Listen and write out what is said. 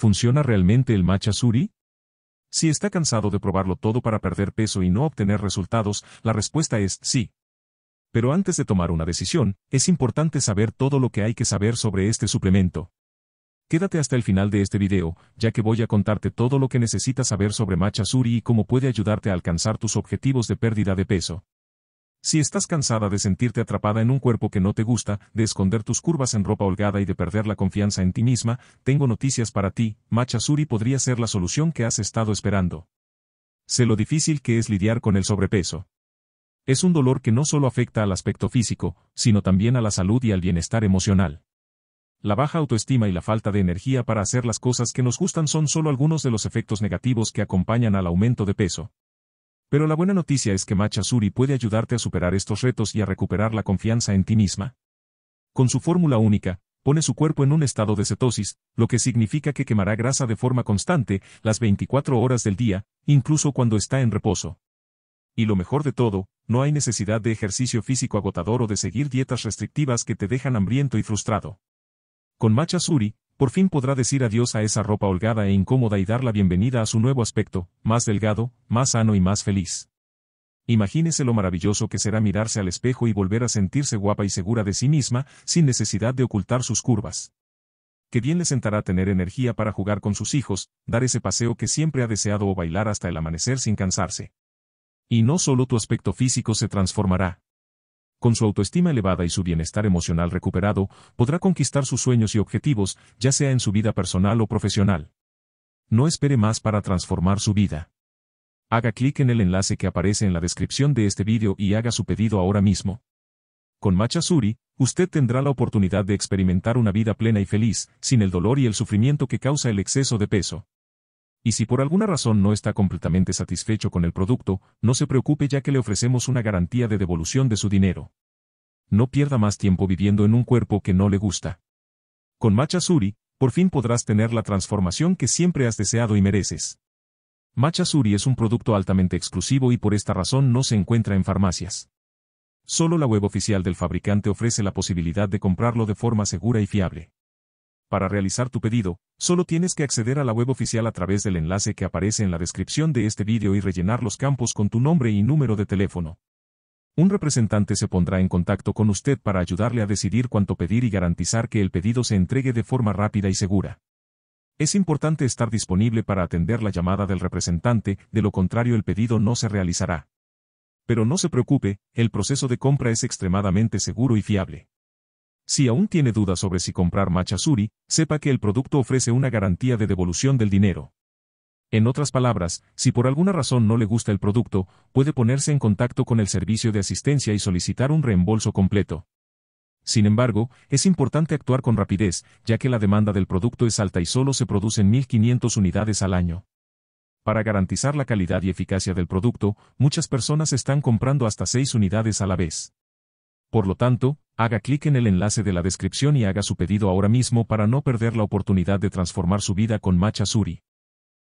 ¿Funciona realmente el matcha suri? Si está cansado de probarlo todo para perder peso y no obtener resultados, la respuesta es sí. Pero antes de tomar una decisión, es importante saber todo lo que hay que saber sobre este suplemento. Quédate hasta el final de este video, ya que voy a contarte todo lo que necesitas saber sobre matcha suri y cómo puede ayudarte a alcanzar tus objetivos de pérdida de peso. Si estás cansada de sentirte atrapada en un cuerpo que no te gusta, de esconder tus curvas en ropa holgada y de perder la confianza en ti misma, tengo noticias para ti, Machasuri podría ser la solución que has estado esperando. Sé lo difícil que es lidiar con el sobrepeso. Es un dolor que no solo afecta al aspecto físico, sino también a la salud y al bienestar emocional. La baja autoestima y la falta de energía para hacer las cosas que nos gustan son solo algunos de los efectos negativos que acompañan al aumento de peso. Pero la buena noticia es que Suri puede ayudarte a superar estos retos y a recuperar la confianza en ti misma. Con su fórmula única, pone su cuerpo en un estado de cetosis, lo que significa que quemará grasa de forma constante, las 24 horas del día, incluso cuando está en reposo. Y lo mejor de todo, no hay necesidad de ejercicio físico agotador o de seguir dietas restrictivas que te dejan hambriento y frustrado. Con Macha Suri, por fin podrá decir adiós a esa ropa holgada e incómoda y dar la bienvenida a su nuevo aspecto, más delgado, más sano y más feliz. Imagínese lo maravilloso que será mirarse al espejo y volver a sentirse guapa y segura de sí misma, sin necesidad de ocultar sus curvas. Qué bien le sentará tener energía para jugar con sus hijos, dar ese paseo que siempre ha deseado o bailar hasta el amanecer sin cansarse. Y no solo tu aspecto físico se transformará, con su autoestima elevada y su bienestar emocional recuperado, podrá conquistar sus sueños y objetivos, ya sea en su vida personal o profesional. No espere más para transformar su vida. Haga clic en el enlace que aparece en la descripción de este vídeo y haga su pedido ahora mismo. Con Machasuri, usted tendrá la oportunidad de experimentar una vida plena y feliz, sin el dolor y el sufrimiento que causa el exceso de peso. Y si por alguna razón no está completamente satisfecho con el producto, no se preocupe ya que le ofrecemos una garantía de devolución de su dinero. No pierda más tiempo viviendo en un cuerpo que no le gusta. Con Machasuri, por fin podrás tener la transformación que siempre has deseado y mereces. Machasuri es un producto altamente exclusivo y por esta razón no se encuentra en farmacias. Solo la web oficial del fabricante ofrece la posibilidad de comprarlo de forma segura y fiable. Para realizar tu pedido, solo tienes que acceder a la web oficial a través del enlace que aparece en la descripción de este vídeo y rellenar los campos con tu nombre y número de teléfono. Un representante se pondrá en contacto con usted para ayudarle a decidir cuánto pedir y garantizar que el pedido se entregue de forma rápida y segura. Es importante estar disponible para atender la llamada del representante, de lo contrario el pedido no se realizará. Pero no se preocupe, el proceso de compra es extremadamente seguro y fiable. Si aún tiene dudas sobre si comprar Machasuri, sepa que el producto ofrece una garantía de devolución del dinero. En otras palabras, si por alguna razón no le gusta el producto, puede ponerse en contacto con el servicio de asistencia y solicitar un reembolso completo. Sin embargo, es importante actuar con rapidez, ya que la demanda del producto es alta y solo se producen 1.500 unidades al año. Para garantizar la calidad y eficacia del producto, muchas personas están comprando hasta 6 unidades a la vez. Por lo tanto, Haga clic en el enlace de la descripción y haga su pedido ahora mismo para no perder la oportunidad de transformar su vida con Macha Suri.